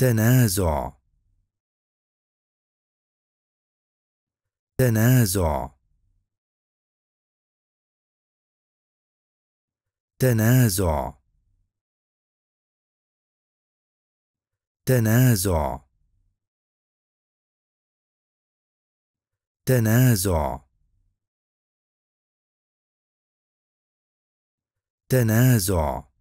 تنازع تنازع تنازع تنازع تنازع تنازع